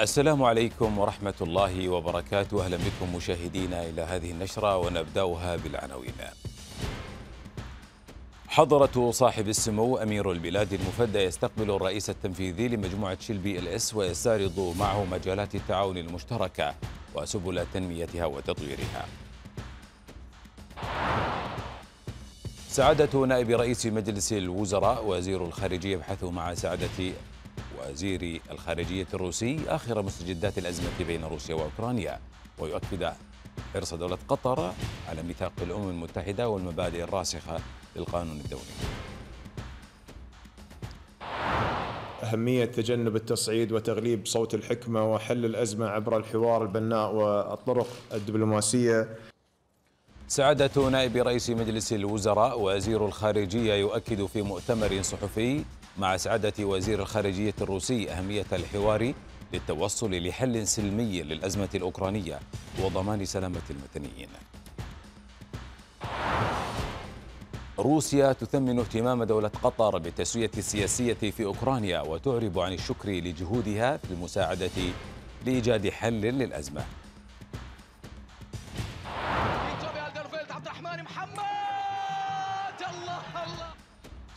السلام عليكم ورحمة الله وبركاته أهلا بكم مشاهدينا إلى هذه النشرة ونبدأها بالعناوين حضرة صاحب السمو أمير البلاد المفدى يستقبل الرئيس التنفيذي لمجموعة شلبي بي ال اس ويستعرض معه مجالات التعاون المشتركة وسبل تنميتها وتطويرها سعادة نائب رئيس مجلس الوزراء وزير الخارجية يبحث مع سعادة وزير الخارجية الروسي آخر مستجدات الأزمة بين روسيا وأوكرانيا ويؤكد حرص دولة قطر على ميثاق الأمم المتحدة والمبادئ الراسخة للقانون الدولي أهمية تجنب التصعيد وتغليب صوت الحكمة وحل الأزمة عبر الحوار البناء والطرق الدبلوماسية سعادة نائب رئيس مجلس الوزراء وزير الخارجية يؤكد في مؤتمر صحفي مع سعادة وزير الخارجية الروسي أهمية الحوار للتوصل لحل سلمي للأزمة الأوكرانية وضمان سلامة المدنيين روسيا تثمن اهتمام دولة قطر بالتسوية السياسية في أوكرانيا وتعرب عن الشكر لجهودها في المساعدة لإيجاد حل للأزمة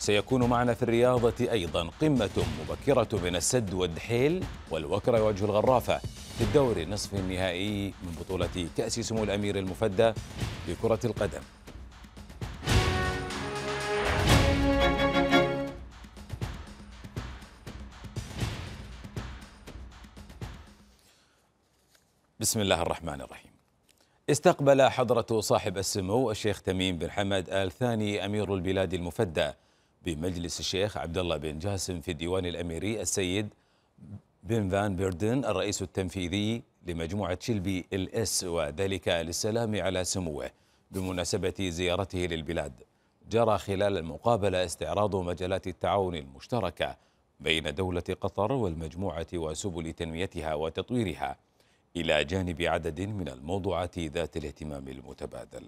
سيكون معنا في الرياضة أيضا قمة مبكرة بين السد والدحيل والوكرة يواجه الغرافة في الدور نصف النهائي من بطولة كأس سمو الأمير المفدى لكرة القدم بسم الله الرحمن الرحيم استقبل حضرة صاحب السمو الشيخ تميم بن حمد آل ثاني أمير البلاد المفدى بمجلس الشيخ عبد الله بن جاسم في الديوان الاميري السيد بن فان بيردن الرئيس التنفيذي لمجموعه شلبي الاس وذلك للسلام على سموه بمناسبه زيارته للبلاد. جرى خلال المقابله استعراض مجالات التعاون المشتركه بين دوله قطر والمجموعه وسبل تنميتها وتطويرها الى جانب عدد من الموضوعات ذات الاهتمام المتبادل.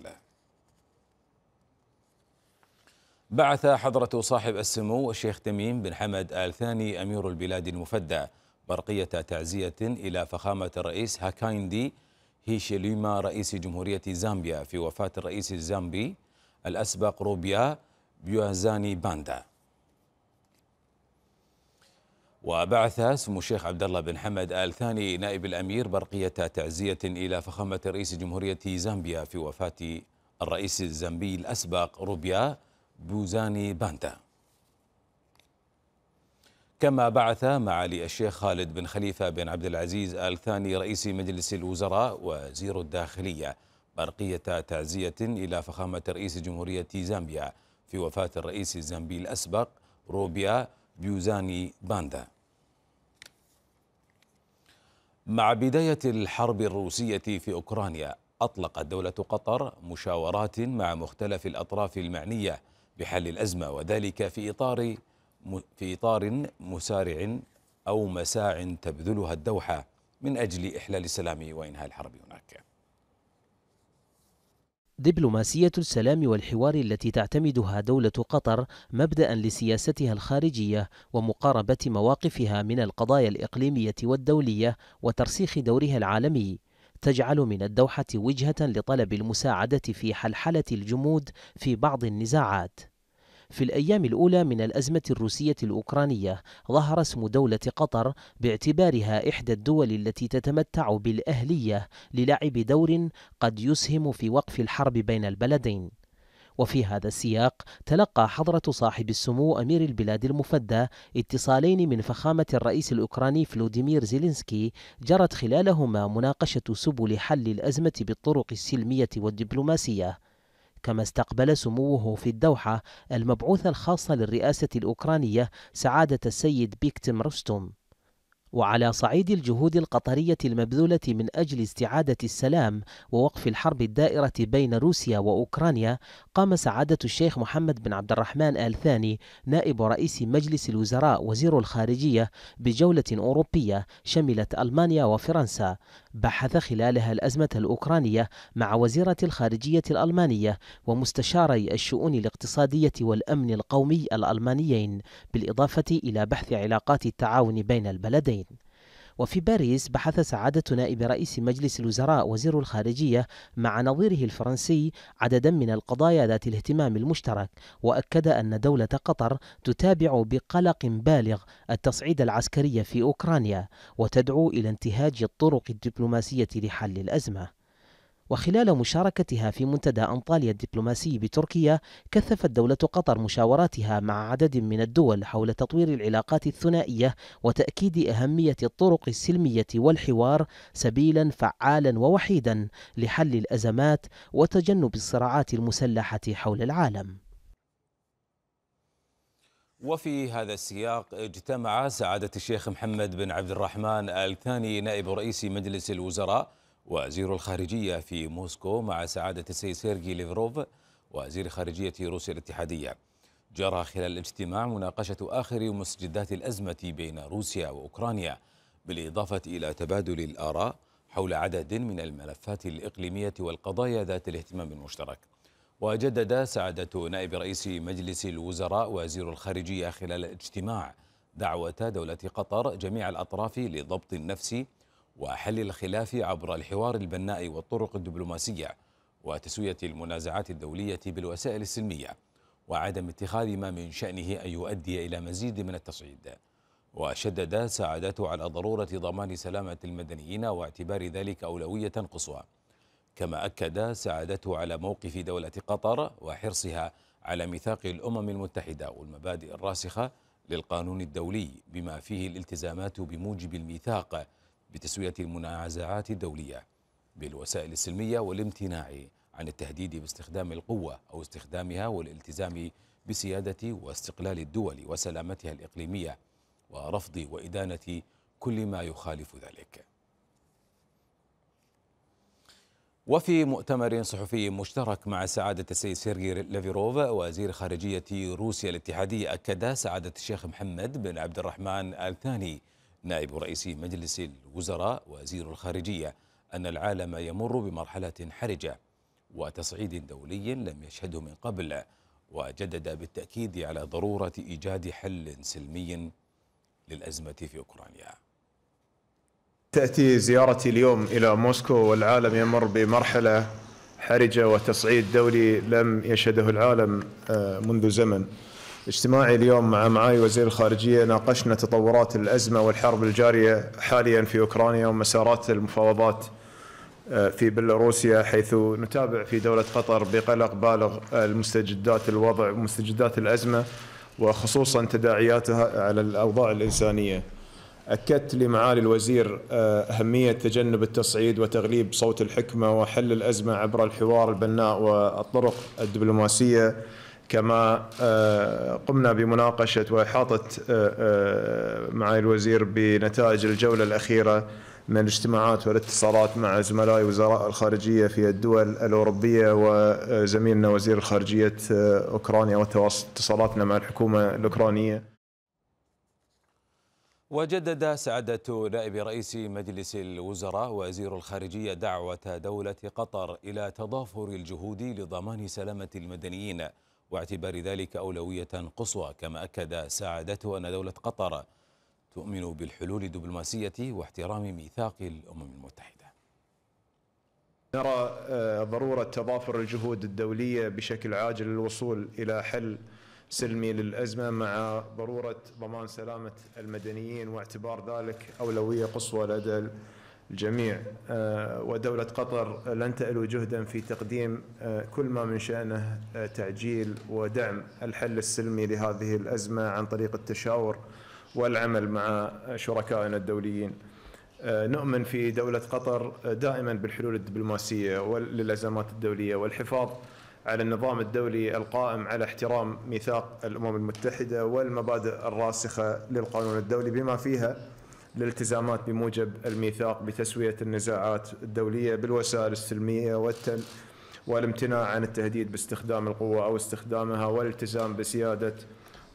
بعث حضرة صاحب السمو الشيخ تميم بن حمد آل ثاني أمير البلاد المفدى برقية تعزية إلى فخامة الرئيس هاكايندي هيشيليما رئيس جمهورية زامبيا في وفاة الرئيس الزامبي الأسبق روبيا بيوازاني باندا وبعث سمو الشيخ عبد الله بن حمد آل ثاني نائب الأمير برقية تعزية إلى فخامة رئيس جمهورية زامبيا في وفاة الرئيس الزامبي الأسبق روبيا بوزاني باندا كما بعث معالي الشيخ خالد بن خليفة بن عبد العزيز آل ثاني رئيس مجلس الوزراء وزير الداخلية برقية تعزية إلى فخامة رئيس جمهورية زامبيا في وفاة الرئيس الزامبي الأسبق روبيا بيوزاني باندا مع بداية الحرب الروسية في أوكرانيا أطلقت دولة قطر مشاورات مع مختلف الأطراف المعنية بحل الأزمة وذلك في إطار في إطار مسارع أو مساع تبذلها الدوحة من أجل إحلال السلام وإنهاء الحرب هناك دبلوماسية السلام والحوار التي تعتمدها دولة قطر مبدأ لسياستها الخارجية ومقاربة مواقفها من القضايا الإقليمية والدولية وترسيخ دورها العالمي تجعل من الدوحة وجهة لطلب المساعدة في حلحلة الجمود في بعض النزاعات. في الأيام الأولى من الأزمة الروسية الأوكرانية ظهر اسم دولة قطر باعتبارها إحدى الدول التي تتمتع بالأهلية للعب دور قد يسهم في وقف الحرب بين البلدين. وفي هذا السياق تلقى حضرة صاحب السمو أمير البلاد المفدى اتصالين من فخامة الرئيس الأوكراني فلوديمير زيلينسكي جرت خلالهما مناقشة سبل حل الأزمة بالطرق السلمية والدبلوماسية كما استقبل سموه في الدوحة المبعوث الخاص للرئاسة الأوكرانية سعادة السيد بيكتم رستوم وعلى صعيد الجهود القطرية المبذولة من أجل استعادة السلام ووقف الحرب الدائرة بين روسيا وأوكرانيا، قام سعادة الشيخ محمد بن عبد الرحمن آل ثاني نائب رئيس مجلس الوزراء وزير الخارجية بجولة أوروبية شملت ألمانيا وفرنسا بحث خلالها الأزمة الأوكرانية مع وزيرة الخارجية الألمانية ومستشاري الشؤون الاقتصادية والأمن القومي الألمانيين بالإضافة إلى بحث علاقات التعاون بين البلدين وفي باريس بحث سعادة نائب رئيس مجلس الوزراء وزير الخارجية مع نظيره الفرنسي عددا من القضايا ذات الاهتمام المشترك وأكد أن دولة قطر تتابع بقلق بالغ التصعيد العسكري في أوكرانيا وتدعو إلى انتهاج الطرق الدبلوماسية لحل الأزمة وخلال مشاركتها في منتدى أنطاليا الدبلوماسي بتركيا كثفت دولة قطر مشاوراتها مع عدد من الدول حول تطوير العلاقات الثنائية وتأكيد أهمية الطرق السلمية والحوار سبيلا فعالا ووحيدا لحل الأزمات وتجنب الصراعات المسلحة حول العالم وفي هذا السياق اجتمع سعادة الشيخ محمد بن عبد الرحمن الثاني نائب رئيس مجلس الوزراء وزير الخارجية في موسكو مع سعادة السيد سيرجي ليفروف وزير خارجية روسيا الاتحادية جرى خلال الاجتماع مناقشة آخر مسجدات الأزمة بين روسيا وأوكرانيا بالإضافة إلى تبادل الآراء حول عدد من الملفات الإقليمية والقضايا ذات الاهتمام المشترك وجدد سعادة نائب رئيس مجلس الوزراء وزير الخارجية خلال الاجتماع دعوة دولة قطر جميع الأطراف لضبط النفس وحل الخلاف عبر الحوار البناء والطرق الدبلوماسية وتسوية المنازعات الدولية بالوسائل السلمية وعدم اتخاذ ما من شأنه أن يؤدي إلى مزيد من التصعيد وشدد سعادته على ضرورة ضمان سلامة المدنيين واعتبار ذلك أولوية قصوى كما أكد سعادته على موقف دولة قطر وحرصها على ميثاق الأمم المتحدة والمبادئ الراسخة للقانون الدولي بما فيه الالتزامات بموجب الميثاق بتسوية المنازعات الدولية بالوسائل السلمية والامتناع عن التهديد باستخدام القوة أو استخدامها والالتزام بسيادة واستقلال الدول وسلامتها الإقليمية ورفض وإدانة كل ما يخالف ذلك وفي مؤتمر صحفي مشترك مع سعادة السيد سيرجي ليفيروف وزير خارجية روسيا الاتحادية أكد سعادة الشيخ محمد بن عبد الرحمن الثاني نائب رئيس مجلس الوزراء وزير الخارجية أن العالم يمر بمرحلة حرجة وتصعيد دولي لم يشهده من قبل وجدد بالتأكيد على ضرورة إيجاد حل سلمي للأزمة في أوكرانيا تأتي زيارتي اليوم إلى موسكو والعالم يمر بمرحلة حرجة وتصعيد دولي لم يشهده العالم آه، منذ زمن اجتماعي اليوم مع معالي وزير الخارجيه ناقشنا تطورات الازمه والحرب الجاريه حاليا في اوكرانيا ومسارات المفاوضات آه، في بيلاروسيا حيث نتابع في دوله قطر بقلق بالغ المستجدات الوضع ومستجدات الازمه وخصوصا تداعياتها على الاوضاع الانسانيه. اكدت لمعالي الوزير آه، اهميه تجنب التصعيد وتغليب صوت الحكمه وحل الازمه عبر الحوار البناء والطرق الدبلوماسيه كما آه، قمنا بمناقشة وإحاطة آه، آه، معالي الوزير بنتائج الجولة الأخيرة من الاجتماعات والاتصالات مع زملائي وزراء الخارجية في الدول الأوروبية وزميلنا وزير الخارجية أوكرانيا واتصالاتنا مع الحكومة الأوكرانية وجدد سعادة نائب رئيس مجلس الوزراء وزير الخارجية دعوة دولة قطر إلى تضافر الجهود لضمان سلامة المدنيين واعتبار ذلك أولوية قصوى كما أكد سعادته أن دولة قطر تؤمن بالحلول الدبلوماسية واحترام ميثاق الأمم المتحدة نرى آه، ضرورة تضافر الجهود الدولية بشكل عاجل للوصول إلى حل سلمي للأزمة مع ضرورة ضمان سلامة المدنيين واعتبار ذلك أولوية قصوى لدى الجميع آه، ودولة قطر لن تألو جهدا في تقديم آه، كل ما من شأنه آه، تعجيل ودعم الحل السلمي لهذه الأزمة عن طريق التشاور والعمل مع شركائنا الدوليين نؤمن في دولة قطر دائما بالحلول الدبلوماسية للأزمات الدولية والحفاظ على النظام الدولي القائم على احترام ميثاق الأمم المتحدة والمبادئ الراسخة للقانون الدولي بما فيها الالتزامات بموجب الميثاق بتسوية النزاعات الدولية بالوسائل السلمية والتل والامتناع عن التهديد باستخدام القوة أو استخدامها والالتزام بسيادة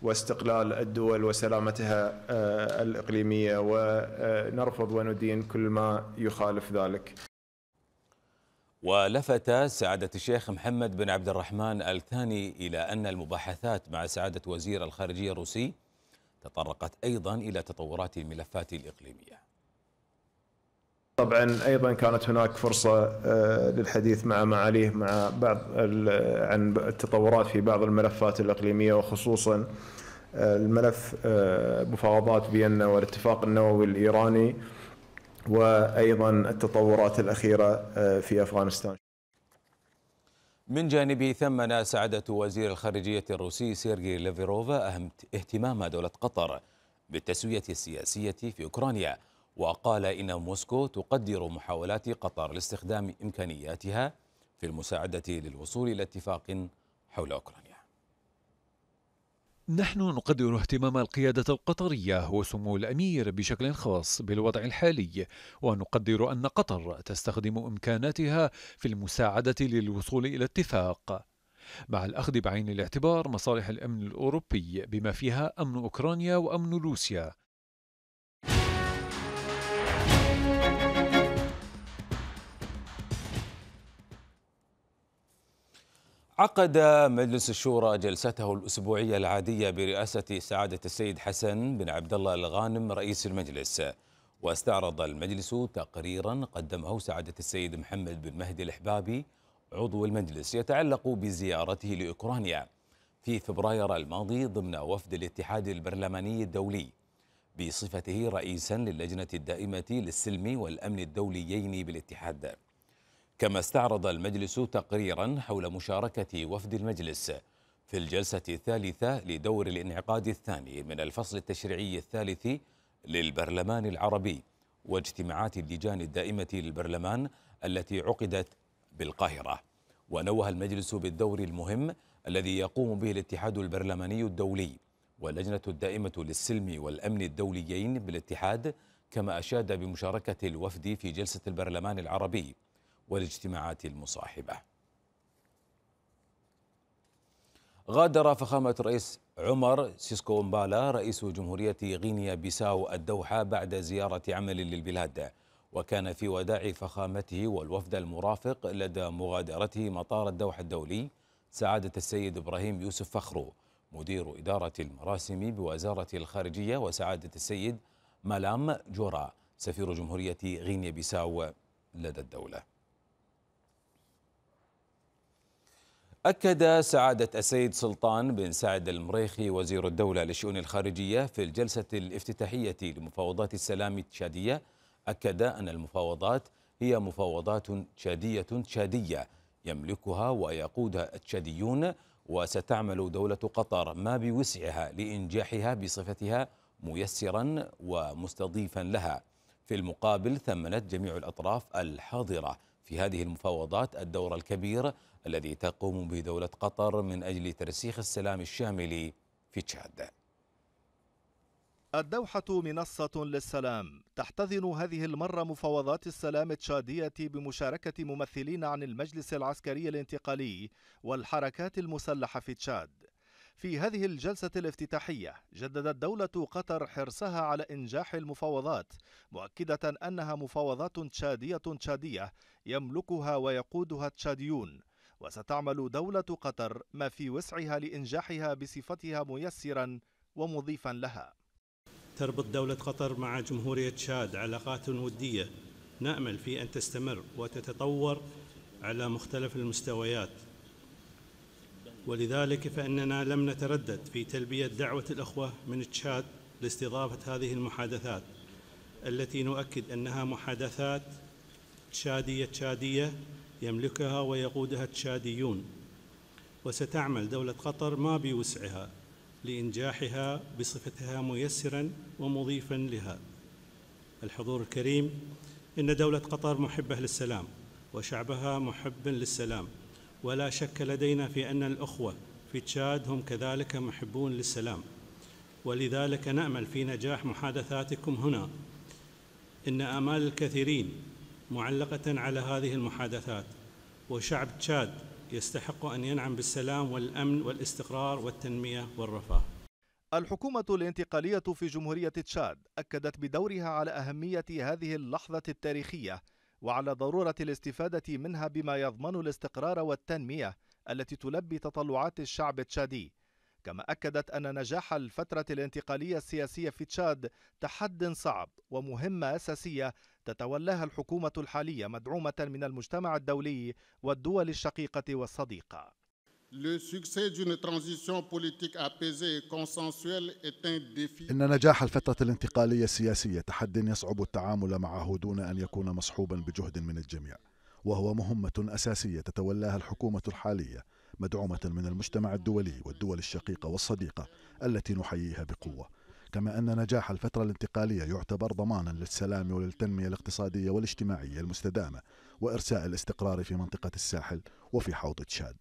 واستقلال الدول وسلامتها آه، الإقليمية ونرفض آه، وندين كل ما يخالف ذلك ولفت سعادة الشيخ محمد بن عبد الرحمن الثاني إلى أن المباحثات مع سعادة وزير الخارجية الروسي تطرقت أيضا إلى تطورات الملفات الإقليمية طبعا ايضا كانت هناك فرصه آه، للحديث مع معاليه مع بعض عن التطورات في بعض الملفات الاقليميه وخصوصا آه، الملف آه، مفاوضات فيينا والاتفاق النووي الايراني وايضا التطورات الاخيره في افغانستان من جانبه ثمن سعادة وزير الخارجية الروسي سيرجي ليفيروفا أهم اهتمام دولة قطر بالتسوية السياسية في أوكرانيا وقال إن موسكو تقدر محاولات قطر لاستخدام إمكانياتها في المساعدة للوصول إلى اتفاق حول أوكرانيا نحن نقدر اهتمام القيادة القطرية وسمو الأمير بشكل خاص بالوضع الحالي، ونقدر أن قطر تستخدم إمكاناتها في المساعدة للوصول إلى اتفاق، مع الأخذ بعين الاعتبار مصالح الأمن الأوروبي بما فيها أمن أوكرانيا وأمن روسيا، عقد مجلس الشورى جلسته الأسبوعية العادية برئاسة سعادة السيد حسن بن عبد الله الغانم رئيس المجلس واستعرض المجلس تقريرا قدمه سعادة السيد محمد بن مهدي الإحبابي عضو المجلس يتعلق بزيارته لأوكرانيا في فبراير الماضي ضمن وفد الاتحاد البرلماني الدولي بصفته رئيسا للجنة الدائمة للسلم والأمن الدوليين بالاتحاد كما استعرض المجلس تقريرا حول مشاركة وفد المجلس في الجلسة الثالثة لدور الانعقاد الثاني من الفصل التشريعي الثالث للبرلمان العربي واجتماعات اللجان الدائمة للبرلمان التي عقدت بالقاهرة ونوه المجلس بالدور المهم الذي يقوم به الاتحاد البرلماني الدولي واللجنة الدائمة للسلم والأمن الدوليين بالاتحاد كما أشاد بمشاركة الوفد في جلسة البرلمان العربي والاجتماعات المصاحبة غادر فخامة الرئيس عمر سيسكو مبالا رئيس جمهورية غينيا بيساو الدوحة بعد زيارة عمل للبلاد وكان في وداع فخامته والوفد المرافق لدى مغادرته مطار الدوحة الدولي سعادة السيد إبراهيم يوسف فخرو مدير إدارة المراسم بوزارة الخارجية وسعادة السيد ملام جورا سفير جمهورية غينيا بيساو لدى الدولة أكد سعادة السيد سلطان بن سعد المريخي وزير الدولة للشؤون الخارجية في الجلسة الافتتاحية لمفاوضات السلام التشادية أكد أن المفاوضات هي مفاوضات تشادية تشادية يملكها ويقودها التشاديون وستعمل دولة قطر ما بوسعها لإنجاحها بصفتها ميسرا ومستضيفا لها في المقابل ثمنت جميع الأطراف الحاضرة في هذه المفاوضات الدور الكبير الذي تقوم به دولة قطر من أجل ترسيخ السلام الشامل في تشاد الدوحة منصة للسلام تحتضن هذه المرة مفاوضات السلام التشادية بمشاركة ممثلين عن المجلس العسكري الانتقالي والحركات المسلحة في تشاد في هذه الجلسة الافتتاحية جددت دولة قطر حرصها على إنجاح المفاوضات مؤكدة أنها مفاوضات تشادية تشادية يملكها ويقودها التشاديون وستعمل دولة قطر ما في وسعها لإنجاحها بصفتها ميسرا ومضيفا لها تربط دولة قطر مع جمهورية شاد علاقات ودية نأمل في أن تستمر وتتطور على مختلف المستويات ولذلك فإننا لم نتردد في تلبية دعوة الأخوة من تشاد لاستضافة هذه المحادثات التي نؤكد أنها محادثات تشادية تشادية يملكها ويقودها تشاديون وستعمل دولة قطر ما بوسعها لإنجاحها بصفتها ميسرا ومضيفا لها الحضور الكريم إن دولة قطر محبة للسلام وشعبها محب للسلام ولا شك لدينا في أن الأخوة في تشاد هم كذلك محبون للسلام ولذلك نأمل في نجاح محادثاتكم هنا إن آمال الكثيرين معلقة على هذه المحادثات وشعب تشاد يستحق أن ينعم بالسلام والأمن والاستقرار والتنمية والرفاه الحكومة الانتقالية في جمهورية تشاد أكدت بدورها على أهمية هذه اللحظة التاريخية وعلى ضرورة الاستفادة منها بما يضمن الاستقرار والتنمية التي تلبي تطلعات الشعب التشادي كما أكدت أن نجاح الفترة الانتقالية السياسية في تشاد تحد صعب ومهمة أساسية تتولاها الحكومة الحالية مدعومة من المجتمع الدولي والدول الشقيقة والصديقة. إن نجاح الفترة الانتقالية السياسية تحد يصعب التعامل معه دون أن يكون مصحوبا بجهد من الجميع وهو مهمة أساسية تتولاها الحكومة الحالية مدعومة من المجتمع الدولي والدول الشقيقة والصديقة التي نحييها بقوة كما أن نجاح الفترة الانتقالية يعتبر ضمانا للسلام وللتنمية الاقتصادية والاجتماعية المستدامة وإرساء الاستقرار في منطقة الساحل وفي حوض تشاد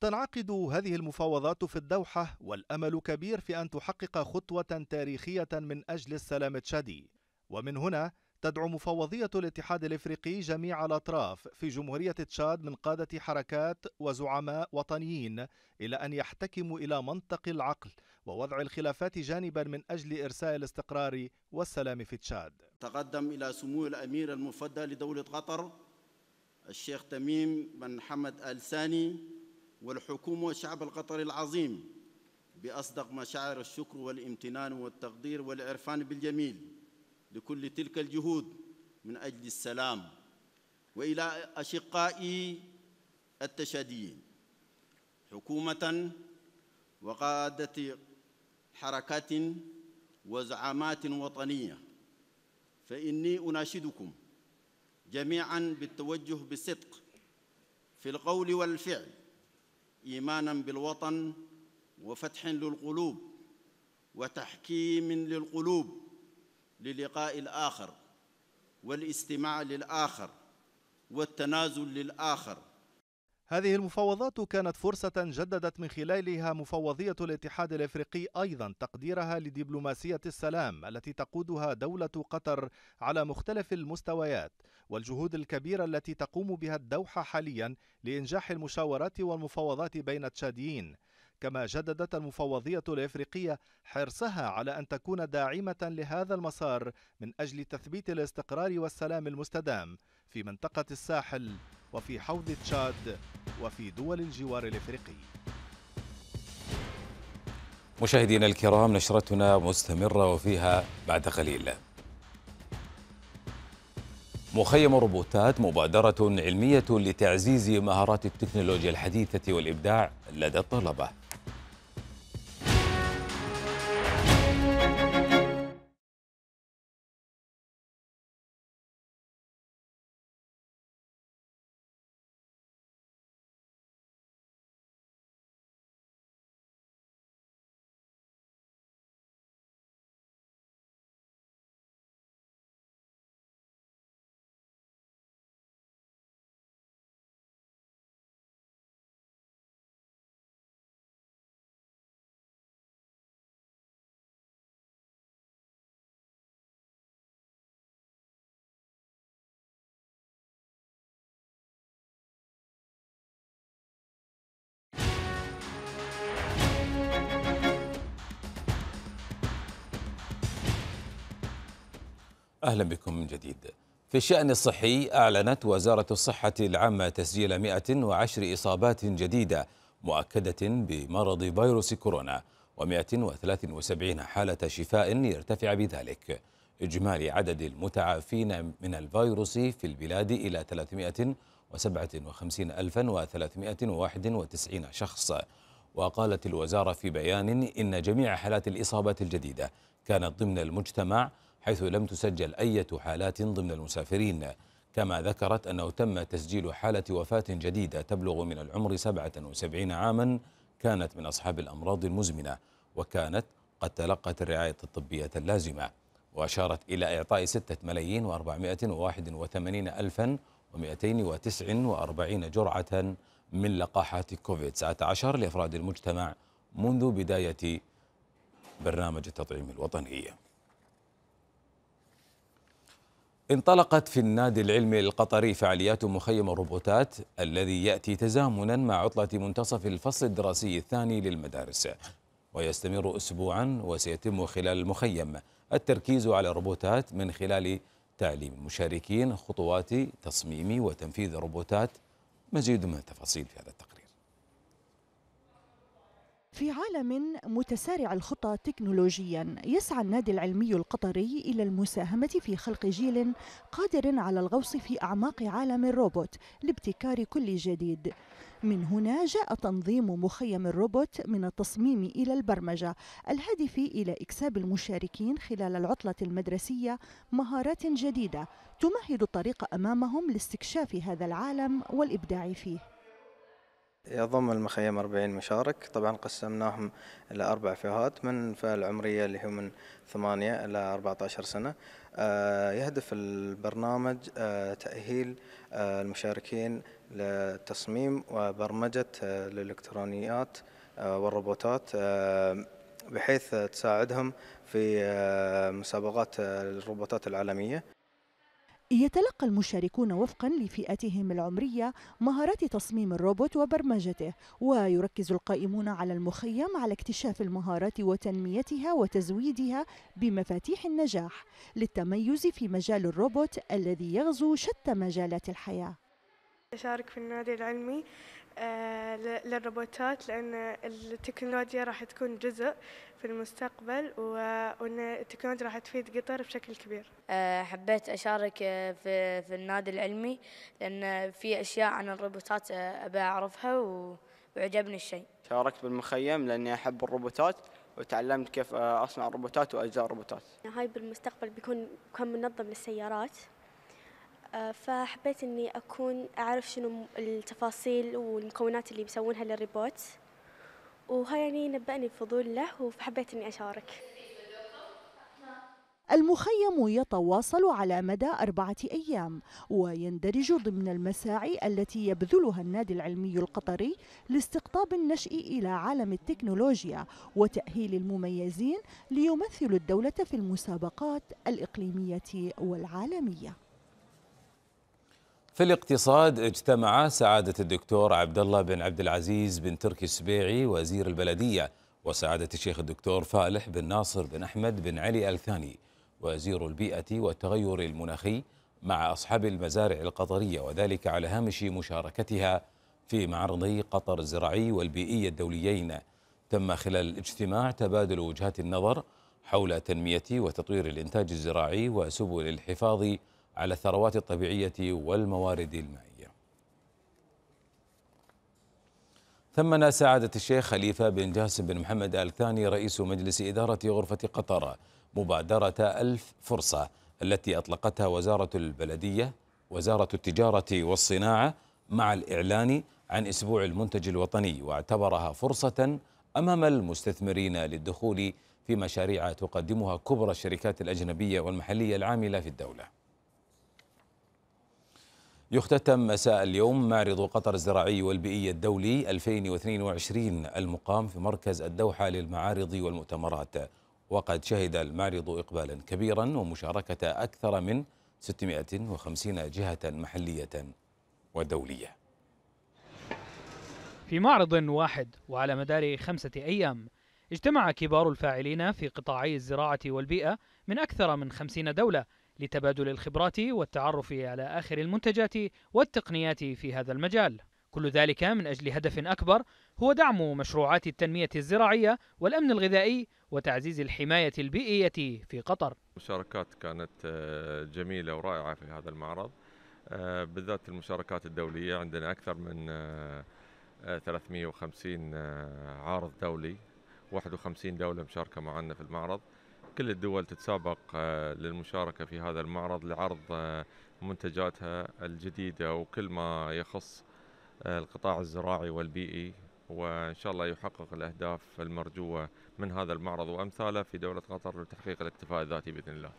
تنعقد هذه المفاوضات في الدوحة والأمل كبير في أن تحقق خطوة تاريخية من أجل السلام التشادي ومن هنا تدعو مفوضية الاتحاد الافريقي جميع الاطراف في جمهورية تشاد من قادة حركات وزعماء وطنيين الى ان يحتكموا الى منطق العقل ووضع الخلافات جانبا من اجل ارساء الاستقرار والسلام في تشاد. تقدم الى سمو الامير المفدى لدولة قطر الشيخ تميم بن حمد ال ثاني والحكومة والشعب القطري العظيم بأصدق مشاعر الشكر والامتنان والتقدير والعرفان بالجميل لكل تلك الجهود من أجل السلام وإلى أشقائي التشاديين حكومة وقادة حركات وزعامات وطنية فإني أناشدكم جميعا بالتوجه بصدق في القول والفعل إيمانا بالوطن وفتح للقلوب وتحكيم للقلوب للقاء الآخر والاستماع للآخر والتنازل للآخر هذه المفاوضات كانت فرصة جددت من خلالها مفوضية الاتحاد الافريقي ايضا تقديرها لدبلوماسية السلام التي تقودها دولة قطر على مختلف المستويات والجهود الكبيرة التي تقوم بها الدوحة حاليا لانجاح المشاورات والمفاوضات بين التشاديين كما جددت المفوضية الإفريقية حرصها على أن تكون داعمة لهذا المسار من أجل تثبيت الاستقرار والسلام المستدام في منطقة الساحل وفي حوض تشاد وفي دول الجوار الإفريقي مشاهدينا الكرام نشرتنا مستمرة وفيها بعد قليل مخيم الروبوتات مبادرة علمية لتعزيز مهارات التكنولوجيا الحديثة والإبداع لدى الطلبة أهلا بكم من جديد في الشأن الصحي أعلنت وزارة الصحة العامة تسجيل 110 إصابات جديدة مؤكدة بمرض فيروس كورونا و173 حالة شفاء يرتفع بذلك إجمالي عدد المتعافين من الفيروس في البلاد إلى 357,391 شخص وقالت الوزارة في بيان إن جميع حالات الإصابات الجديدة كانت ضمن المجتمع حيث لم تسجل أي حالات ضمن المسافرين كما ذكرت أنه تم تسجيل حالة وفاة جديدة تبلغ من العمر 77 عاما كانت من أصحاب الأمراض المزمنة وكانت قد تلقت الرعاية الطبية اللازمة وأشارت إلى إعطاء 6 ملايين وأربعمائة وواحد وثمانين ألفا ومئتين وتسع وأربعين جرعة من لقاحات كوفيد 19 لأفراد المجتمع منذ بداية برنامج التطعيم الوطني انطلقت في النادي العلمي القطري فعاليات مخيم الروبوتات الذي يأتي تزامنا مع عطلة منتصف الفصل الدراسي الثاني للمدارس ويستمر أسبوعا وسيتم خلال المخيم التركيز على الروبوتات من خلال تعليم المشاركين خطوات تصميم وتنفيذ الروبوتات مزيد من التفاصيل في هذا التقرير في عالم متسارع الخطى تكنولوجيا يسعى النادي العلمي القطري الى المساهمه في خلق جيل قادر على الغوص في اعماق عالم الروبوت لابتكار كل جديد من هنا جاء تنظيم مخيم الروبوت من التصميم الى البرمجه الهدف الى اكساب المشاركين خلال العطله المدرسيه مهارات جديده تمهد الطريق امامهم لاستكشاف هذا العالم والابداع فيه يضم المخيم 40 مشارك طبعا قسمناهم إلى أربع فئات من الفئة العمرية اللي هو من 8 إلى 14 سنة آه، يهدف البرنامج آه، تأهيل آه، المشاركين لتصميم وبرمجة الإلكترونيات والروبوتات بحيث تساعدهم في مسابقات الروبوتات العالمية يتلقى المشاركون وفقا لفئتهم العمرية مهارات تصميم الروبوت وبرمجته ويركز القائمون على المخيم على اكتشاف المهارات وتنميتها وتزويدها بمفاتيح النجاح للتميز في مجال الروبوت الذي يغزو شتى مجالات الحياة أشارك في النادي العلمي آه، للروبوتات لأن التكنولوجيا راح تكون جزء في المستقبل وأن التكنولوجيا راح تفيد قطر بشكل كبير آه، حبيت أشارك آه، في, في النادي العلمي لأن في أشياء عن الروبوتات أبى أعرفها وعجبني الشيء شاركت بالمخيم لأني أحب الروبوتات وتعلمت كيف أصنع الروبوتات وأجزاء الروبوتات هاي بالمستقبل بيكون كم منظم للسيارات فحبيت اني اكون اعرف شنو التفاصيل والمكونات اللي بيسوونها للريبوت وهاي يعني نبأني بفضول له وحبيت اني اشارك المخيم يتواصل على مدى أربعة أيام ويندرج ضمن المساعي التي يبذلها النادي العلمي القطري لاستقطاب النشء إلى عالم التكنولوجيا وتأهيل المميزين ليمثلوا الدولة في المسابقات الإقليمية والعالمية في الاقتصاد اجتمع سعادة الدكتور عبد الله بن عبد العزيز بن تركي السبيعي وزير البلدية وسعادة الشيخ الدكتور فالح بن ناصر بن أحمد بن علي الثاني وزير البيئة والتغير المناخي مع أصحاب المزارع القطرية وذلك على هامش مشاركتها في معرضي قطر الزراعي والبيئي الدوليين تم خلال الاجتماع تبادل وجهات النظر حول تنمية وتطوير الإنتاج الزراعي وسبل الحفاظ على الثروات الطبيعية والموارد المائية ثمن سعادة الشيخ خليفة بن جاسم بن محمد آل ثاني رئيس مجلس إدارة غرفة قطر مبادرة ألف فرصة التي أطلقتها وزارة البلدية وزارة التجارة والصناعة مع الإعلان عن أسبوع المنتج الوطني واعتبرها فرصة أمام المستثمرين للدخول في مشاريع تقدمها كبرى الشركات الأجنبية والمحلية العاملة في الدولة يختتم مساء اليوم معرض قطر الزراعي والبيئي الدولي 2022 المقام في مركز الدوحة للمعارض والمؤتمرات وقد شهد المعرض إقبالا كبيرا ومشاركة أكثر من 650 جهة محلية ودولية في معرض واحد وعلى مدار خمسة أيام اجتمع كبار الفاعلين في قطاعي الزراعة والبيئة من أكثر من خمسين دولة لتبادل الخبرات والتعرف على آخر المنتجات والتقنيات في هذا المجال كل ذلك من أجل هدف أكبر هو دعم مشروعات التنمية الزراعية والأمن الغذائي وتعزيز الحماية البيئية في قطر المشاركات كانت آه، جميلة ورائعة في هذا المعرض آه، بالذات المشاركات الدولية عندنا أكثر من 350 آه، عارض دولي 51 دولة مشاركة معنا في المعرض كل الدول تتسابق آه، للمشاركة في هذا المعرض لعرض آه، منتجاتها الجديدة وكل ما يخص آه، القطاع الزراعي والبيئي وإن شاء الله يحقق الأهداف المرجوة من هذا المعرض وأمثاله في دولة قطر لتحقيق الاكتفاء الذاتي بإذن الله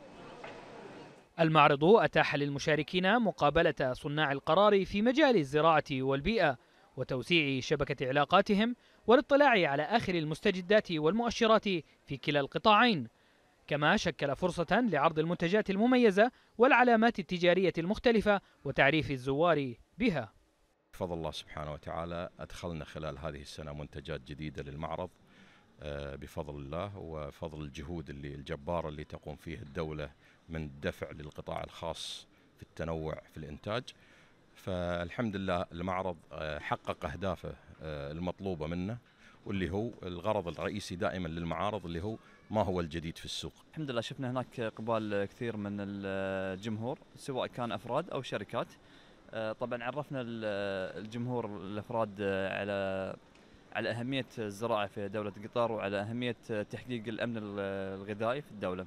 المعرض أتاح للمشاركين مقابلة صناع القرار في مجال الزراعة والبيئة وتوسيع شبكة علاقاتهم والاطلاع على آخر المستجدات والمؤشرات في كلا القطاعين كما شكل فرصة لعرض المنتجات المميزة والعلامات التجارية المختلفة وتعريف الزوار بها بفضل الله سبحانه وتعالى أدخلنا خلال هذه السنة منتجات جديدة للمعرض آه، بفضل الله وفضل الجهود اللي الجبارة اللي تقوم فيه الدولة من الدفع للقطاع الخاص في التنوع في الإنتاج فالحمد لله المعرض آه، حقق أهدافه آه، المطلوبة منه واللي هو الغرض الرئيسي دائما للمعارض اللي هو ما هو الجديد في السوق؟ الحمد لله شفنا هناك اقبال كثير من الجمهور سواء كان افراد او شركات. آه، طبعا عرفنا الجمهور الافراد على على اهميه الزراعه في دوله قطر وعلى اهميه تحقيق الامن الغذائي في الدوله.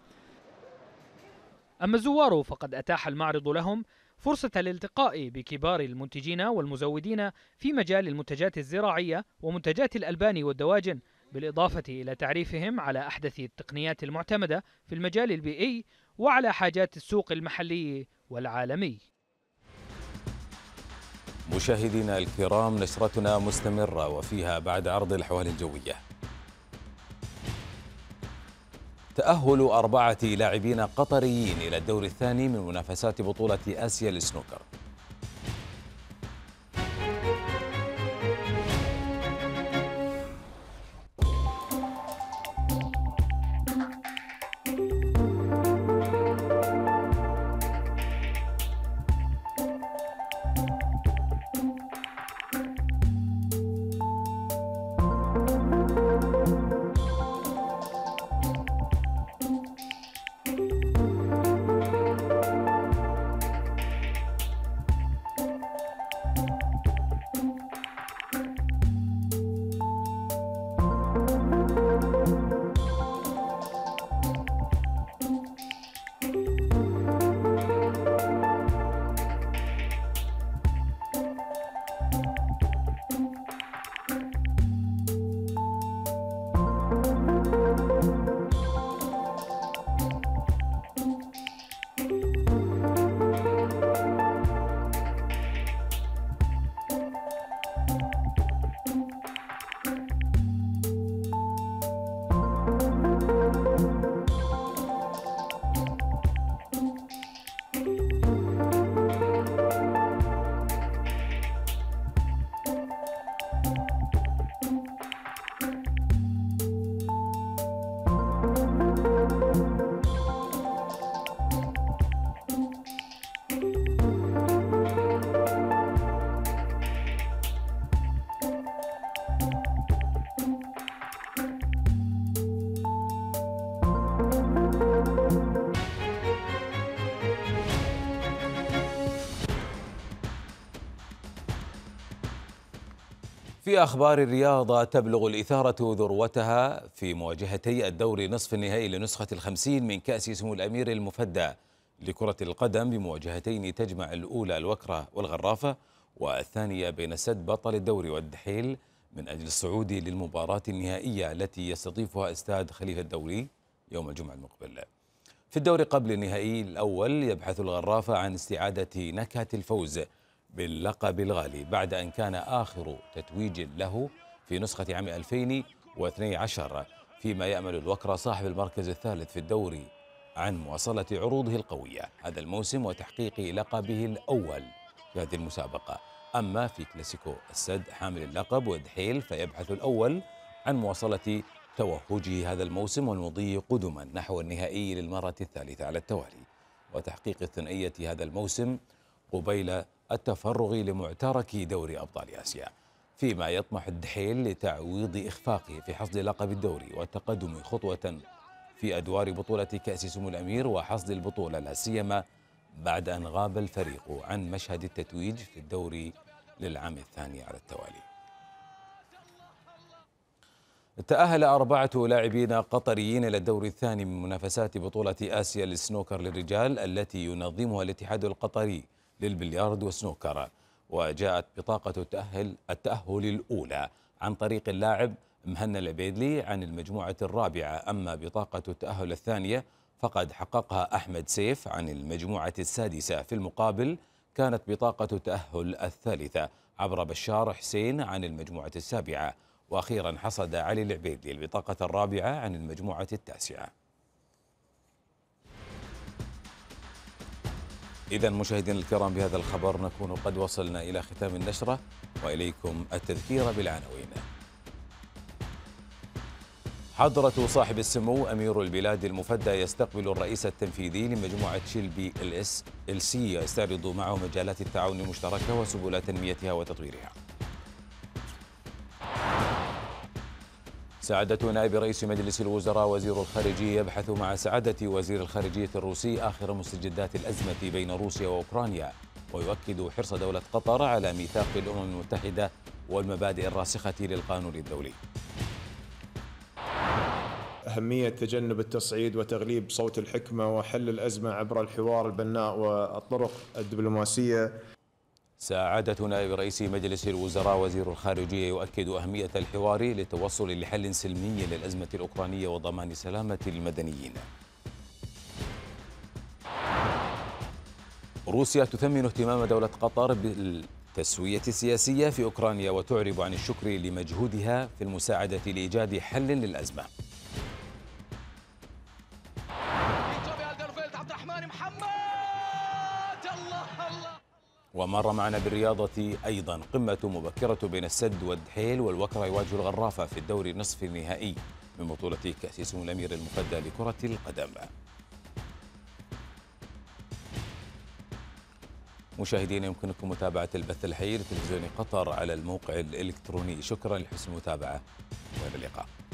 اما الزوار فقد اتاح المعرض لهم فرصة الالتقاء بكبار المنتجين والمزودين في مجال المنتجات الزراعية ومنتجات الألبان والدواجن بالإضافة إلى تعريفهم على أحدث التقنيات المعتمدة في المجال البيئي وعلى حاجات السوق المحلي والعالمي مشاهدينا الكرام نشرتنا مستمرة وفيها بعد عرض الأحوال الجوية تأهل أربعة لاعبين قطريين إلى الدور الثاني من منافسات بطولة آسيا للسنوكر في أخبار الرياضة تبلغ الإثارة ذروتها في مواجهتي الدوري نصف النهائي لنسخة الخمسين من كأس سمو الأمير المفدى لكرة القدم بمواجهتين تجمع الأولى الوكرة والغرافة والثانية بين سد بطل الدوري والدحيل من أجل الصعود للمباراة النهائية التي يستضيفها استاد خليفة الدوري يوم الجمعة المقبل في الدوري قبل النهائي الأول يبحث الغرافة عن استعادة نكهة الفوز باللقب الغالي بعد أن كان آخر تتويج له في نسخة عام 2012 فيما يأمل الوكرة صاحب المركز الثالث في الدوري عن مواصلة عروضه القوية هذا الموسم وتحقيق لقبه الأول في هذه المسابقة أما في كلاسيكو السد حامل اللقب ودحيل فيبحث الأول عن مواصلة توهجه هذا الموسم والمضي قدما نحو النهائي للمرة الثالثة على التوالي وتحقيق الثنائية هذا الموسم قبيل التفرغ لمعترك دوري أبطال آسيا فيما يطمح الدحيل لتعويض إخفاقه في حصد لقب الدوري والتقدم خطوة في أدوار بطولة كأس سمو الأمير وحصد البطولة لا سيما بعد أن غاب الفريق عن مشهد التتويج في الدوري للعام الثاني على التوالي تأهل أربعة لاعبين قطريين إلى الدور الثاني من منافسات بطولة آسيا للسنوكر للرجال التي ينظمها الاتحاد القطري للبليارد والسنوكر وجاءت بطاقة التأهل التأهل الأولى عن طريق اللاعب مهنا العبيدلي عن المجموعة الرابعة أما بطاقة التأهل الثانية فقد حققها أحمد سيف عن المجموعة السادسة في المقابل كانت بطاقة التأهل الثالثة عبر بشار حسين عن المجموعة السابعة وأخيرا حصد علي العبيدلي البطاقة الرابعة عن المجموعة التاسعة إذا مشاهدينا الكرام بهذا الخبر نكون قد وصلنا إلى ختام النشرة وإليكم التذكير بالعناوين. حضرة صاحب السمو أمير البلاد المفدى يستقبل الرئيس التنفيذي لمجموعة شلبي الاس ال سي يستعرض معه مجالات التعاون المشتركة وسبل تنميتها وتطويرها. سعادة نائب رئيس مجلس الوزراء وزير الخارجية يبحث مع سعادة وزير الخارجية الروسي آخر مستجدات الأزمة بين روسيا وأوكرانيا ويؤكد حرص دولة قطر على ميثاق الأمم المتحدة والمبادئ الراسخة للقانون الدولي أهمية تجنب التصعيد وتغليب صوت الحكمة وحل الأزمة عبر الحوار البناء والطرق الدبلوماسية سعادة نائب رئيس مجلس الوزراء وزير الخارجية يؤكد أهمية الحوار للتوصل لحل سلمي للأزمة الأوكرانية وضمان سلامة المدنيين روسيا تثمن اهتمام دولة قطر بالتسوية السياسية في أوكرانيا وتعرب عن الشكر لمجهودها في المساعدة لإيجاد حل للأزمة محمد ومر معنا بالرياضة أيضا قمة مبكرة بين السد والدحيل والوكرة يواجه الغرافة في الدوري النصف النهائي من بطولة كأس سمو الأمير المفدى لكرة القدم مشاهدينا يمكنكم متابعة البث الحي لتلفزيون قطر على الموقع الإلكتروني شكرا لحسن المتابعة وإلى اللقاء